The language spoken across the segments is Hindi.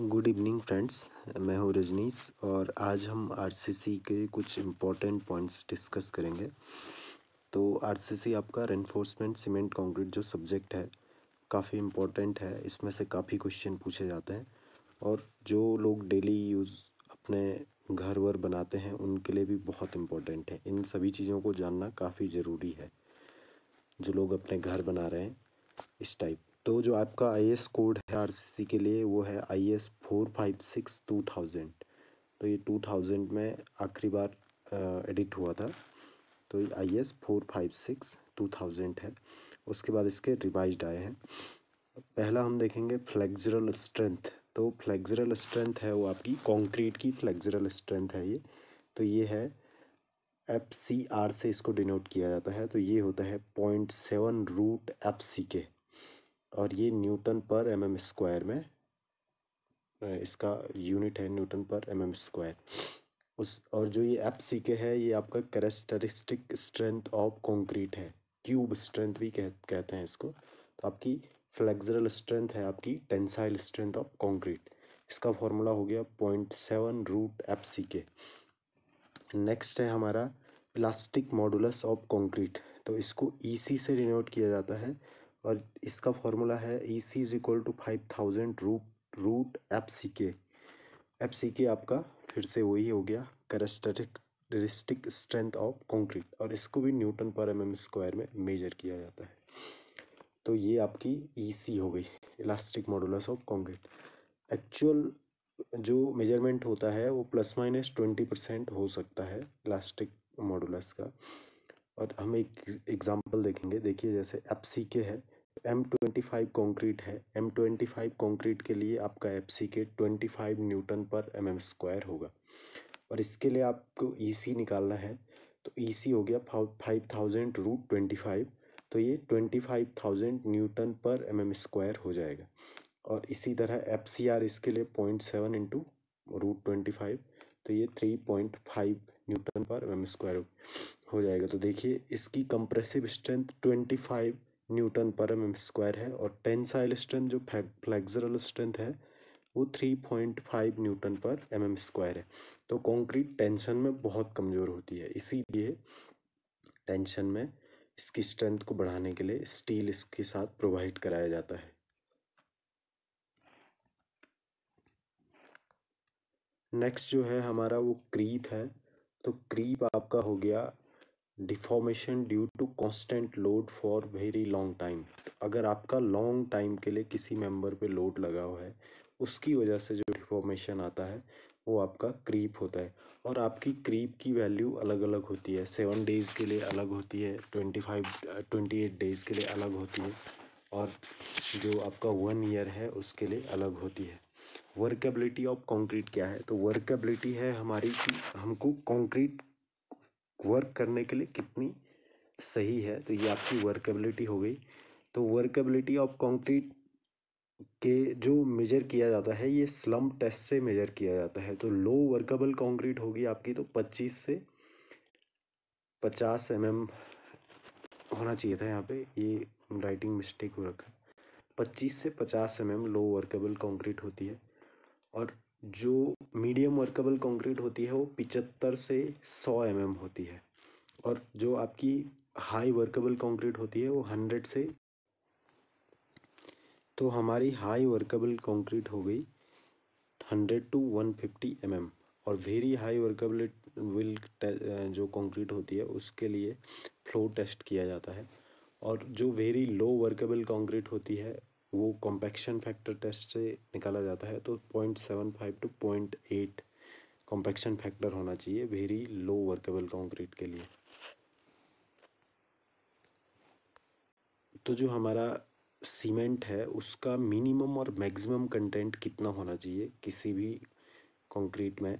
गुड इवनिंग फ्रेंड्स मैं हूँ रजनीश और आज हम आरसीसी के कुछ इम्पोर्टेंट पॉइंट्स डिस्कस करेंगे तो आरसीसी आपका रेनफोर्समेंट सीमेंट कंक्रीट जो सब्जेक्ट है काफ़ी इम्पोर्टेंट है इसमें से काफ़ी क्वेश्चन पूछे जाते हैं और जो लोग डेली यूज़ अपने घर वर बनाते हैं उनके लिए भी बहुत इम्पोर्टेंट है इन सभी चीज़ों को जानना काफ़ी ज़रूरी है जो लोग अपने घर बना रहे हैं इस टाइप तो जो आपका आई एस कोड है आर के लिए वो है I S four five six two thousand तो ये टू थाउजेंड में आखिरी बार एडिट हुआ था तो ये I S four five six two thousand है उसके बाद इसके रिवाइज आए हैं पहला हम देखेंगे फ्लेक्जरल स्ट्रेंथ तो फ्लेक्जरल स्ट्रेंथ है वो आपकी कंक्रीट की फ्लेक्जरल स्ट्रेंथ है ये तो ये है एफ सी आर से इसको डिनोट किया जाता है तो ये होता है point seven root F C K और ये Newton per M M square में इसका यूनिट है Newton per M M square उस और जो ये एप सी के है ये आपका करेस्टरिस्टिक स्ट्रेंथ ऑफ कंक्रीट है क्यूब स्ट्रेंथ भी कह, कहते हैं इसको तो आपकी फ्लेक्सरल स्ट्रेंथ है आपकी टेंसाइल स्ट्रेंथ ऑफ कंक्रीट इसका फॉर्मूला हो गया point seven root F C K next है हमारा इलास्टिक मॉडुलस ऑफ कंक्रीट तो इसको ई e सी से डिनोट किया जाता है और इसका फॉर्मूला है E C is equal to five thousand root root F C K F C के आपका फिर से वही हो गया करेस्टेटिक स्ट्रेंथ ऑफ कंक्रीट और इसको भी newton per M M square में मेजर किया जाता है तो ये आपकी ई e सी हो गई elastic modulus of concrete actual जो मेजरमेंट होता है वो प्लस माइनस ट्वेंटी परसेंट हो सकता है इलास्टिक मॉडुलस का और हम एक एग्जांपल देखेंगे देखिए जैसे एफ सी के है एम ट्वेंटी फाइव कॉन्क्रीट है एम ट्वेंटी फाइव कॉन्क्रीट के लिए आपका F C K twenty five newton per M M square होगा और इसके लिए आपको ई e सी निकालना है तो ई e सी हो गया five thousand root twenty five तो ये twenty five thousand newton per M M square हो जाएगा और इसी तरह एफ सी आर इसके लिए point seven into root twenty five तो ये three point five newton per M square हो जाएगा तो देखिए इसकी compressive strength twenty five newton per M square है और टेंसाइल स्ट्रेंथ जो फ्लेक्सरल स्ट्रेंथ है वो three point five newton per M M square है तो कंक्रीट टेंशन में बहुत कमज़ोर होती है इसीलिए टेंशन में इसकी स्ट्रेंथ को बढ़ाने के लिए स्टील इसके साथ प्रोवाइड कराया जाता है नेक्स्ट जो है हमारा वो क्रीप है तो क्रीप आपका हो गया deformation due to constant load for very long time अगर आपका लॉन्ग टाइम के लिए किसी मेंबर पे लोड लगा हुआ है उसकी वजह से जो डिफॉर्मेशन आता है वो आपका क्रीप होता है और आपकी क्रीप की वैल्यू अलग अलग होती है सेवन डेज़ के लिए अलग होती है twenty five twenty eight days के लिए अलग होती है और जो आपका वन ईयर है उसके लिए अलग होती है वर्केबिलिटी ऑफ कंक्रीट क्या है तो वर्केबिलिटी है हमारी हमको कंक्रीट वर्क करने के लिए कितनी सही है तो ये आपकी वर्केबिलिटी हो गई तो वर्केबिलिटी ऑफ कंक्रीट के जो मेजर किया जाता है ये स्लम टेस्ट से मेजर किया जाता है तो लो वर्केबल कंक्रीट होगी आपकी तो 25 से 50 एम mm होना चाहिए था यहाँ पे ये राइटिंग मिस्टेक हो रखा है पच्चीस से पचास M M low workable concrete होती है और जो मीडियम वर्केबल कंक्रीट होती है वो पिचहत्तर से सौ एम mm एम होती है और जो आपकी हाई वर्कबल कंक्रीट होती है वो हंड्रेड से तो हमारी हाई वर्कबल कंक्रीट हो गई hundred to one fifty M M और वेरी हाई वर्कबल विल जो कंक्रीट होती है उसके लिए फ्लो टेस्ट किया जाता है और जो वेरी लो वर्केबल कंक्रीट होती है वो कॉम्पैक्शन फैक्टर टेस्ट से निकाला जाता है तो point seven five to point eight compaction factor होना चाहिए वेरी लो वर्केबल कॉन्क्रीट के लिए तो जो हमारा सीमेंट है उसका मिनिमम और मैक्सिमम कंटेंट कितना होना चाहिए किसी भी कंक्रीट में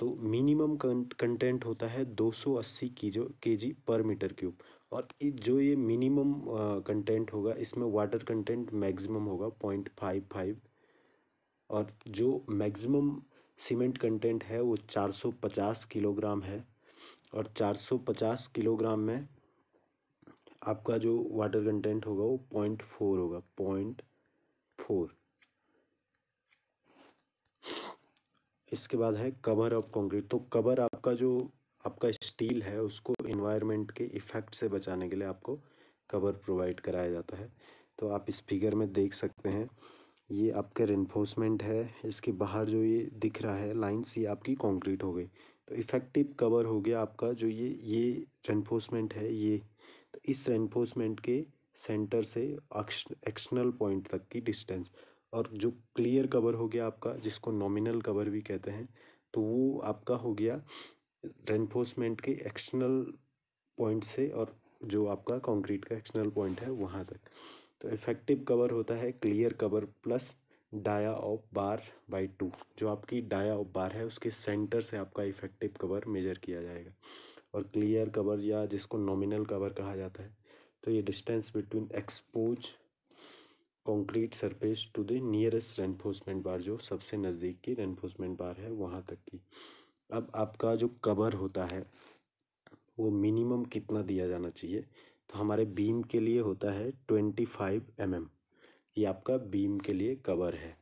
तो मिनिमम कंटेंट होता है 280 की जो के जी पर मीटर क्यूब और जो ये मिनिमम कंटेंट होगा इसमें वाटर कंटेंट मैक्सिमम होगा पॉइंट फाइव फाइव और जो मैक्सिमम सीमेंट कंटेंट है वो 450 किलोग्राम है और 450 किलोग्राम में आपका जो वाटर कंटेंट होगा वो पॉइंट फोर होगा पॉइंट फोर इसके बाद है कवर ऑफ कंक्रीट तो कवर आपका जो आपका स्टील है उसको इन्वायरमेंट के इफ़ेक्ट से बचाने के लिए आपको कवर प्रोवाइड कराया जाता है तो आप इस फिगर में देख सकते हैं ये आपका रेनफोर्समेंट है इसके बाहर जो ये दिख रहा है लाइन्स ये आपकी कंक्रीट हो गई तो इफ़ेक्टिव कवर हो गया आपका जो ये ये रेनफोर्समेंट है ये तो इस रेनफोर्समेंट के सेंटर से एक्सटर्नल पॉइंट तक की डिस्टेंस और जो क्लियर कवर हो गया आपका जिसको नॉमिनल कवर भी कहते हैं तो वो आपका हो गया रेनफोर्समेंट के एक्सटर्नल पॉइंट से और जो आपका कंक्रीट का एक्सटर्नल पॉइंट है वहाँ तक तो इफेक्टिव कवर होता है clear cover plus dia of bar by two जो आपकी डाया ऑफ बार है उसके सेंटर से आपका इफेक्टिव कवर मेजर किया जाएगा और क्लियर कवर या जिसको नॉमिनल कवर कहा जाता है तो ये distance between expose concrete surface to the nearest reinforcement bar जो सबसे नज़दीक की रेनफोर्समेंट बार है वहाँ तक की अब आपका जो कवर होता है वो मिनिमम कितना दिया जाना चाहिए तो हमारे बीम के लिए होता है ट्वेंटी फाइव एम एम ये आपका बीम के लिए कवर है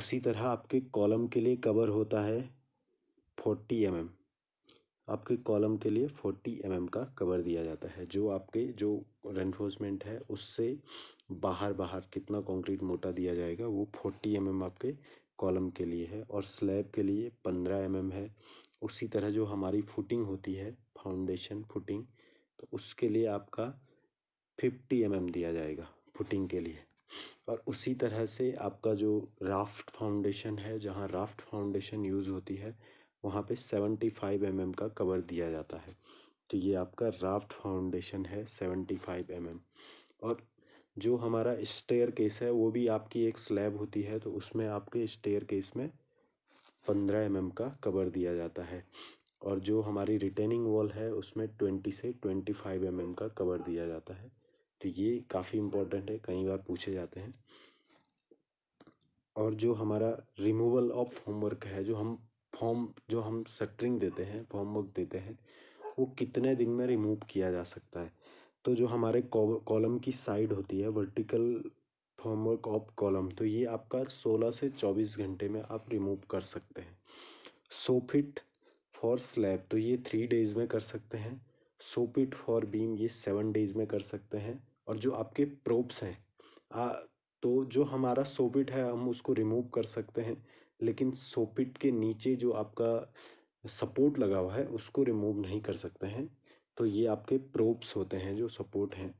उसी तरह आपके कॉलम के लिए कवर होता है फोर्टी एम एम आपके कॉलम के लिए फोर्टी एम एम का कवर दिया जाता है जो आपके जो रेनफोर्समेंट है उससे बाहर बाहर कितना कंक्रीट मोटा दिया जाएगा वो फोर्टी एम एम आपके कॉलम के लिए है और स्लैब के लिए पंद्रह एम एम है उसी तरह जो हमारी फुटिंग होती है फाउंडेशन फुटिंग तो उसके लिए आपका फिफ्टी एम एम दिया जाएगा फुटिंग के लिए और उसी तरह से आपका जो राफ्ट फाउंडेशन है जहाँ राफ्ट फाउंडेशन यूज़ होती है वहाँ पे सेवेंटी फाइव एम एम का कवर दिया जाता है तो ये आपका राफ्ट फाउंडेशन है सेवेंटी फाइव एम एम और जो हमारा स्टेयर केस है वो भी आपकी एक स्लैब होती है तो उसमें आपके स्टेयर केस में पंद्रह एम mm का कवर दिया जाता है और जो हमारी रिटेनिंग वॉल है उसमें ट्वेंटी से ट्वेंटी फाइव एम का कवर दिया जाता है तो ये काफ़ी इम्पोर्टेंट है कई बार पूछे जाते हैं और जो हमारा रिमूवल ऑफ होमवर्क है जो हम फॉर्म जो हम सटरिंग देते हैं फॉर्म वर्क देते हैं वो कितने दिन में रिमूव किया जा सकता है तो जो हमारे कॉलम की साइड होती है वर्टिकल फॉर्मवर्क ऑफ कॉलम तो ये आपका 16 से 24 घंटे में आप रिमूव कर सकते हैं सोफिट फॉर स्लैब तो ये थ्री डेज़ में कर सकते हैं सोपिट फॉर बीम ये सेवन डेज़ में कर सकते हैं और जो आपके प्रोप्स हैं आ, तो जो हमारा सोपिट है हम उसको रिमूव कर सकते हैं लेकिन सोपिट के नीचे जो आपका सपोर्ट लगा हुआ है उसको रिमूव नहीं कर सकते हैं तो ये आपके प्रोप्स होते हैं जो सपोर्ट हैं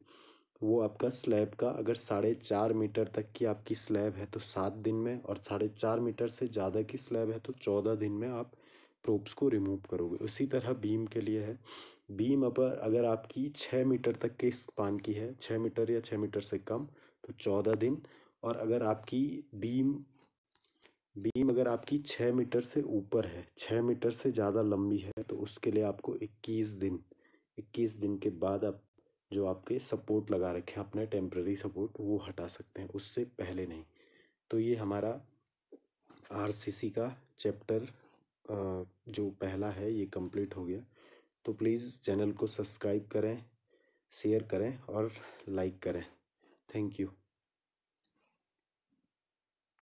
वो आपका स्लैब का अगर साढ़े चार मीटर तक की आपकी स्लैब है तो सात दिन में और साढ़े चार मीटर से ज़्यादा की स्लैब है तो चौदह दिन में आप प्रोप्स को रिमूव करोगे उसी तरह बीम के लिए है बीम अपर अगर आपकी छः मीटर तक के स्पान की है छः मीटर या छः मीटर से कम तो चौदह दिन और अगर आपकी बीम बीम अगर आपकी छः मीटर से ऊपर है छः मीटर से ज़्यादा लंबी है तो उसके लिए आपको इक्कीस दिन इक्कीस दिन के बाद आप जो आपके सपोर्ट लगा रखे हैं अपने टेम्प्रेरी सपोर्ट वो हटा सकते हैं उससे पहले नहीं तो ये हमारा आर का चैप्टर जो पहला है ये कंप्लीट हो गया तो प्लीज़ चैनल को सब्सक्राइब करें शेयर करें और लाइक करें थैंक यू